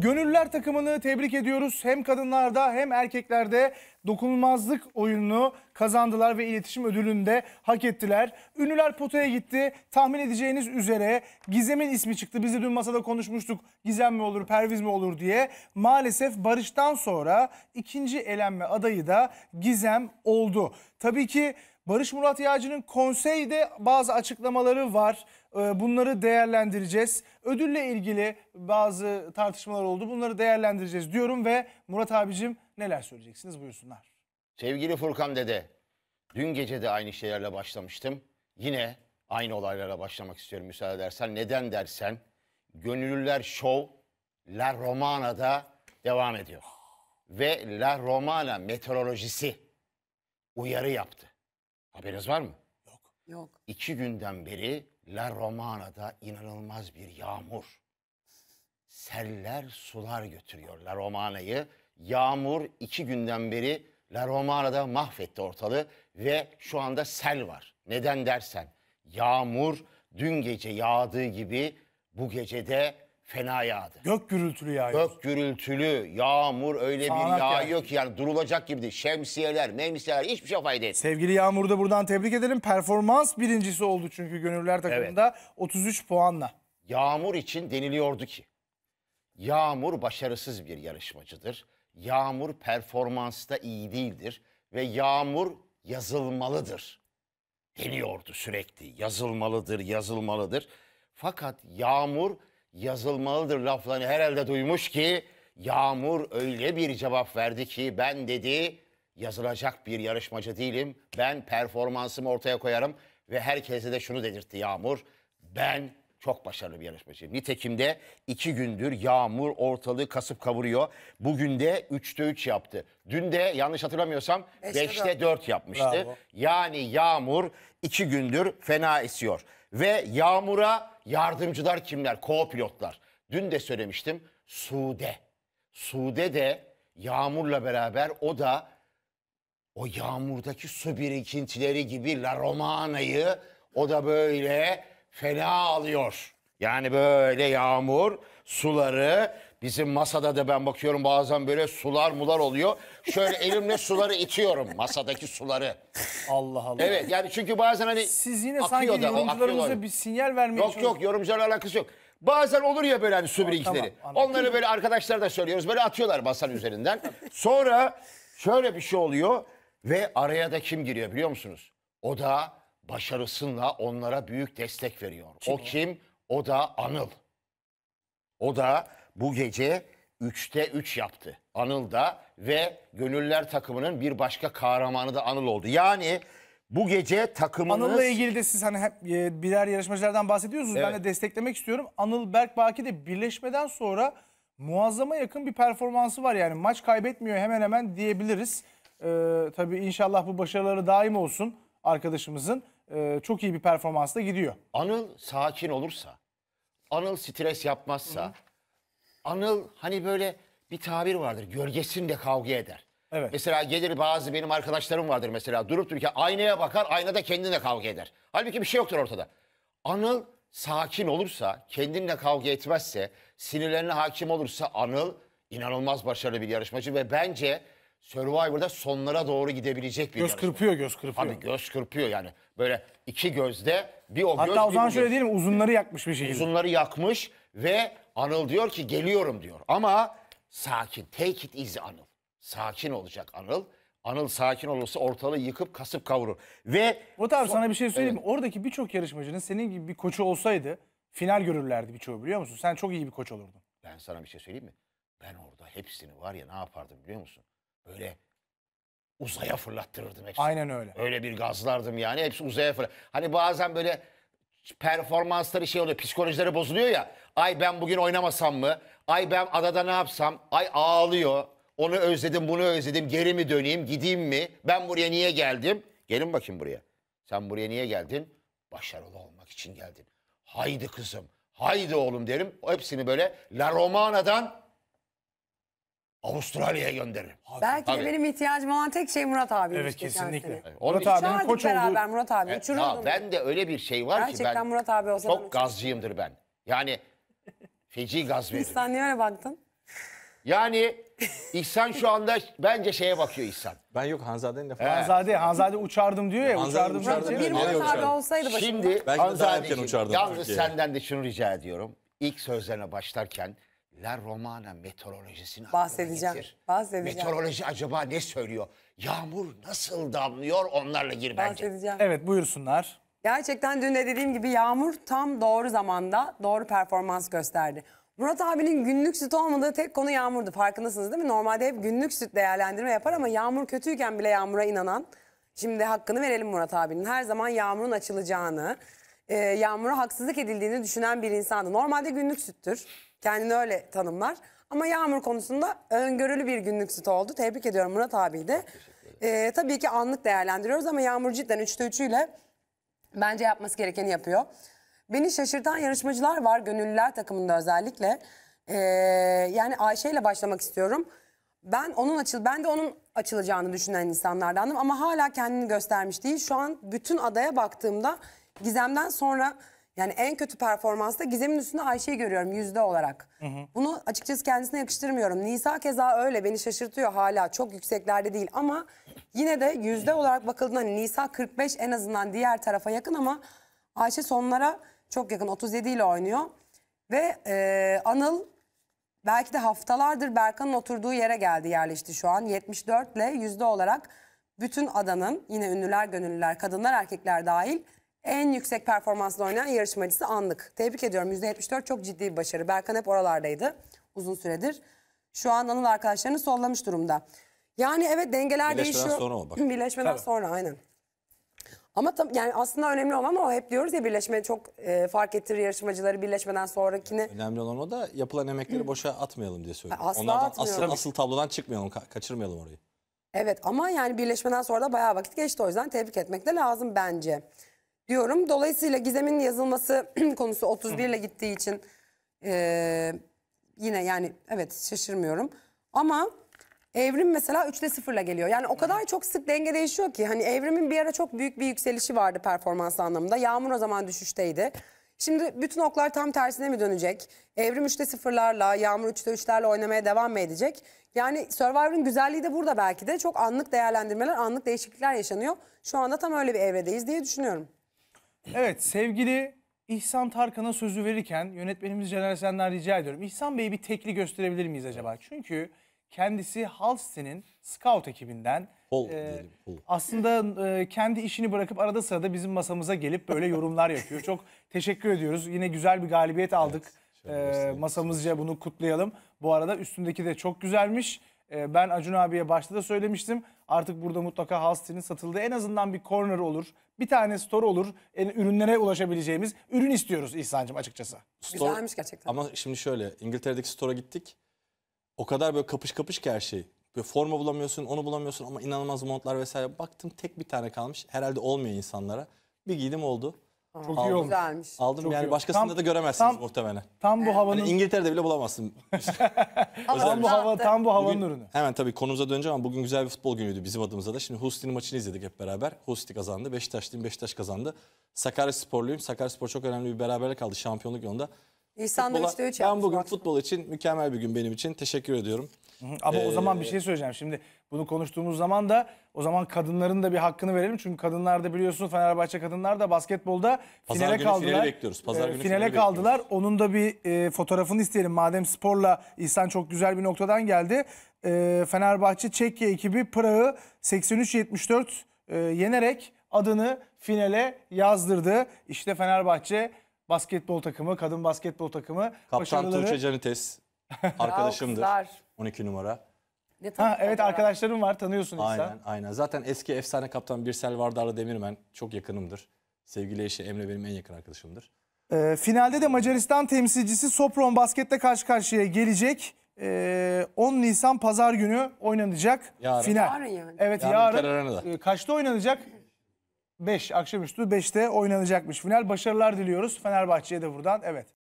Gönüllüler takımını tebrik ediyoruz. Hem kadınlarda hem erkeklerde dokunulmazlık oyununu kazandılar ve iletişim ödülünü de hak ettiler. Ünlüler potaya gitti. Tahmin edeceğiniz üzere Gizem'in ismi çıktı. Biz de dün masada konuşmuştuk Gizem mi olur, Perviz mi olur diye. Maalesef Barış'tan sonra ikinci elenme adayı da Gizem oldu. Tabii ki Barış Murat Yağcı'nın konseyde bazı açıklamaları var. Ee, bunları değerlendireceğiz. Ödülle ilgili bazı tartışmalar oldu. Bunları değerlendireceğiz diyorum ve Murat abicim neler söyleyeceksiniz buyursunlar. Sevgili Furkan dede, dün gece de aynı şeylerle başlamıştım. Yine aynı olaylara başlamak istiyorum müsaade edersen. Neden dersen, Gönüllüler Şov La Romana'da devam ediyor. Ve La Romana meteorolojisi uyarı yaptı. Haberiniz var mı? Yok. Yok. İki günden beri La Romana'da inanılmaz bir yağmur. Seller sular götürüyor La Romana'yı. Yağmur iki günden beri La Romana'da mahvetti ortalığı ve şu anda sel var. Neden dersen yağmur dün gece yağdığı gibi bu gecede fena yağdı. Gök gürültülü yağıyor. Gök gürültülü, yağmur öyle Sağnak bir yağıyor yağıyor. ki yani durulacak gibi Şemsiyeler, memsiyeler hiçbir şey fayda etmiyor. Sevgili Yağmur'u da buradan tebrik edelim. Performans birincisi oldu çünkü gönüllüler takımında 33 puanla. Yağmur için deniliyordu ki. Yağmur başarısız bir yarışmacıdır. Yağmur performansta iyi değildir ve yağmur yazılmalıdır. Deniyordu sürekli. Yazılmalıdır, yazılmalıdır. Fakat yağmur yazılmalıdır laflarını herhalde duymuş ki Yağmur öyle bir cevap verdi ki ben dedi yazılacak bir yarışmacı değilim. Ben performansımı ortaya koyarım ve herkese de şunu dedirtti Yağmur. Ben çok başarılı bir yarışmacıyım. Nitekim de iki gündür Yağmur ortalığı kasıp kavuruyor. Bugün de üçte üç yaptı. Dün de yanlış hatırlamıyorsam beşte dört yapmıştı. Bravo. Yani Yağmur iki gündür fena esiyor. Ve Yağmur'a Yardımcılar kimler? Co-pilotlar. Dün de söylemiştim. Sude. Sude de yağmurla beraber o da o yağmurdaki su birikintileri gibi La Romana'yı o da böyle fena alıyor. Yani böyle yağmur suları Bizim masada da ben bakıyorum bazen böyle sular mular oluyor. Şöyle elimle suları itiyorum. Masadaki suları. Allah Allah. Evet yani çünkü bazen hani Siz yine akıyor sanki da, o yorumcularımıza bir sinyal vermeye Yok yok yorumcularla alakası yok. Bazen olur ya böyle hani su birikleri. tamam, Onları böyle arkadaşlar da söylüyoruz. Böyle atıyorlar masanın üzerinden. Sonra şöyle bir şey oluyor ve araya da kim giriyor biliyor musunuz? O da başarısıyla onlara büyük destek veriyor. O kim? O da Anıl. O da bu gece 3'te 3 yaptı. Anıl da ve Gönüller takımının bir başka kahramanı da Anıl oldu. Yani bu gece takımınız... Anıl'la ilgili de siz hani hep e, birer yarışmacılardan bahsediyorsunuz. Evet. Ben de desteklemek istiyorum. Anıl Berkbaki de birleşmeden sonra muazzama yakın bir performansı var. Yani maç kaybetmiyor hemen hemen diyebiliriz. Ee, tabii inşallah bu başarıları daim olsun arkadaşımızın. Ee, çok iyi bir performansla gidiyor. Anıl sakin olursa, Anıl stres yapmazsa... Hı -hı Anıl hani böyle bir tabir vardır. Gölgesinde kavga eder. Evet. Mesela gelir bazı benim arkadaşlarım vardır mesela. Durup dururken aynaya bakar, aynada kendine kavga eder. Halbuki bir şey yoktur ortada. Anıl sakin olursa, kendinle kavga etmezse, sinirlerine hakim olursa Anıl inanılmaz başarılı bir yarışmacı ve bence Survivor'da sonlara doğru gidebilecek bir Göz yarışma. kırpıyor, göz kırpıyor. Abi göz kırpıyor yani. Böyle iki gözde bir o göz Hatta o zaman şöyle diyelim uzunları yakmış bir şey. Uzunları yakmış ve Anıl diyor ki geliyorum diyor ama sakin. Take it easy Anıl. Sakin olacak Anıl. Anıl sakin olursa ortalığı yıkıp kasıp kavurur. Ve Murat abi sana bir şey söyleyeyim mi? Evet. Oradaki birçok yarışmacının senin gibi bir koçu olsaydı final görürlerdi birçoğu biliyor musun? Sen çok iyi bir koç olurdun. Ben sana bir şey söyleyeyim mi? Ben orada hepsini var ya ne yapardım biliyor musun? Böyle uzaya fırlattırırdım hepsini. Aynen öyle. Öyle bir gazlardım yani hepsi uzaya fırlat. Hani bazen böyle performansları şey oluyor psikolojileri bozuluyor ya. Ay ben bugün oynamasam mı? Ay ben adada ne yapsam? Ay ağlıyor. Onu özledim, bunu özledim. Geri mi döneyim, gideyim mi? Ben buraya niye geldim? Gelin bakayım buraya. Sen buraya niye geldin? Başarılı olmak için geldin. Haydi kızım, haydi oğlum derim. Hepsini böyle La Romana'dan Avustralya'ya gönderirim. Belki de benim ihtiyacım olan tek şey Murat abi. Evet kesinlikle. Murat abinin koç beraber Murat abi. E, ya uçururdum. ben de öyle bir şey var ki Gerçekten ben Murat abi olsa çok gazcıyımdır ben. Yani Feci gaz veriyor. İhsan niye öyle baktın? Yani İhsan şu anda bence şeye bakıyor İhsan. Ben yok Hanzade'nin falan. Hanzade, Hanzade uçardım diyor ya. Hanzade uçardım. Bir Nereye olsaydı başımda. Şimdi Ben şimdi uçardım yalnız Türkiye'ye. senden de şunu rica ediyorum. İlk sözlerine başlarken La Romana meteorolojisini Bahsedeceğim, getir. bahsedeceğim. Meteoroloji acaba ne söylüyor? Yağmur nasıl damlıyor onlarla gir bence. bahsedeceğim. Evet buyursunlar. Gerçekten dün de dediğim gibi Yağmur tam doğru zamanda doğru performans gösterdi. Murat abinin günlük süt olmadığı tek konu Yağmur'du. Farkındasınız değil mi? Normalde hep günlük süt değerlendirme yapar ama Yağmur kötüyken bile Yağmur'a inanan. Şimdi hakkını verelim Murat abinin. Her zaman Yağmur'un açılacağını, e, Yağmur'a haksızlık edildiğini düşünen bir insandı. Normalde günlük süttür. Kendini öyle tanımlar. Ama Yağmur konusunda öngörülü bir günlük süt oldu. Tebrik ediyorum Murat abiyi de. E, tabii ki anlık değerlendiriyoruz ama Yağmur cidden 3'te 3'üyle Bence yapması gerekeni yapıyor. Beni şaşırtan yarışmacılar var gönüllüler takımında özellikle. Ee, yani Ayşe ile başlamak istiyorum. Ben onun açıl ben de onun açılacağını düşünen insanlardandım ama hala kendini göstermiş değil. Şu an bütün adaya baktığımda Gizem'den sonra yani en kötü performansta Gizem'in üstünde Ayşe'yi görüyorum yüzde olarak. Hı hı. Bunu açıkçası kendisine yakıştırmıyorum. Nisa keza öyle beni şaşırtıyor hala çok yükseklerde değil ama yine de yüzde olarak bakıldığında hani Nisa 45 en azından diğer tarafa yakın ama Ayşe sonlara çok yakın 37 ile oynuyor. Ve e, Anıl belki de haftalardır Berkan'ın oturduğu yere geldi yerleşti şu an 74 ile yüzde olarak bütün adanın yine ünlüler gönüllüler kadınlar erkekler dahil en yüksek performansla oynayan yarışmacısı Anlık. Tebrik ediyorum. %74 çok ciddi bir başarı. Berkan hep oralardaydı uzun süredir. Şu an Anıl arkadaşlarını sollamış durumda. Yani evet dengeler Birleşmeden değişiyor. sonra o bak. Birleşmeden Tabii. sonra aynen. Ama tam, yani aslında önemli olan o hep diyoruz ya birleşme çok e, fark ettirir yarışmacıları birleşmeden sonrakini. Önemli olan o da yapılan emekleri boşa atmayalım diye söylüyorum. Asla Onlardan asıl, asıl tablodan çıkmayalım, ka- kaçırmayalım orayı. Evet ama yani birleşmeden sonra da bayağı vakit geçti o yüzden tebrik etmek de lazım bence diyorum. Dolayısıyla gizemin yazılması konusu 31 ile gittiği için e, yine yani evet şaşırmıyorum. Ama evrim mesela 3'te 0 ile geliyor. Yani o kadar çok sık denge değişiyor ki. Hani evrimin bir ara çok büyük bir yükselişi vardı performans anlamında. Yağmur o zaman düşüşteydi. Şimdi bütün oklar tam tersine mi dönecek? Evrim 3'te 0'larla, Yağmur 3'te 3'lerle oynamaya devam mı edecek? Yani Survivor'ın güzelliği de burada belki de. Çok anlık değerlendirmeler, anlık değişiklikler yaşanıyor. Şu anda tam öyle bir evredeyiz diye düşünüyorum. Evet sevgili İhsan Tarkan'a sözü verirken yönetmenimiz Caner Sen'den rica ediyorum. İhsan Bey'i bir tekli gösterebilir miyiz acaba? Çünkü kendisi Halstead'in scout ekibinden. Pol e, diyelim, pol. Aslında e, kendi işini bırakıp arada sırada bizim masamıza gelip böyle yorumlar yapıyor. Çok teşekkür ediyoruz. Yine güzel bir galibiyet aldık. Evet, E, masamızca bunu kutlayalım. Bu arada üstündeki de çok güzelmiş. Ee, ben Acun abiye başta da söylemiştim. Artık burada mutlaka Halsey'nin satıldığı en azından bir corner olur. Bir tane store olur. Yani ürünlere ulaşabileceğimiz ürün istiyoruz İhsan'cığım açıkçası. Store, Güzelmiş gerçekten. Ama şimdi şöyle İngiltere'deki store'a gittik. O kadar böyle kapış kapış ki her şey. Böyle forma bulamıyorsun, onu bulamıyorsun ama inanılmaz montlar vesaire. Baktım tek bir tane kalmış. Herhalde olmuyor insanlara. Bir giydim oldu. Çok iyi olmuş. Güzelmiş. Aldım Çok yani iyi. başkasında Tam- da göremezsiniz tam- muhtemelen. Tam bu havanın Hani İngiltere'de bile bulamazsın. tam bu hava tam bu havanın ürünü. Hemen tabii konumuza döneceğim ama bugün güzel bir futbol günüydü bizim adımıza da. Şimdi Houston'ın maçını izledik hep beraber. Houston kazandı. Beşiktaşlıyım Beşiktaş kazandı. Sakarya Sporluyum. Sakarya Spor çok önemli bir beraberlik aldı şampiyonluk yolunda. Nisan'da Futbola- 3'te 3 Ben bugün futbol için mükemmel bir gün benim için. Teşekkür ediyorum. Ama o ee, zaman bir şey söyleyeceğim. Şimdi bunu konuştuğumuz zaman da o zaman kadınların da bir hakkını verelim. Çünkü kadınlar da biliyorsun Fenerbahçe kadınlar da basketbolda Pazar finale günü kaldılar. Finale bekliyoruz. Pazar ee, günü finale finali kaldılar. Onun da bir e, fotoğrafını isteyelim. Madem sporla İhsan çok güzel bir noktadan geldi. E, Fenerbahçe Çekya ekibi Prag'ı 83-74 e, yenerek adını finale yazdırdı. İşte Fenerbahçe basketbol takımı, kadın basketbol takımı Kaptan başarıları... Tuğçe Canites arkadaşımdır. 12 numara. Ha, evet arkadaşlarım var tanıyorsun Aynen İhsan. aynen. Zaten eski efsane kaptan Birsel Vardarlı Demirmen çok yakınımdır. Sevgili eşi Emre benim en yakın arkadaşımdır. Ee, finalde de Macaristan temsilcisi Sopron baskette karşı karşıya gelecek. Ee, 10 Nisan pazar günü oynanacak Yarın. final. Yarın yani. Evet Yarın yarın. E, kaçta oynanacak? 5 akşamüstü 5'te oynanacakmış final. Başarılar diliyoruz Fenerbahçe'ye de buradan. Evet.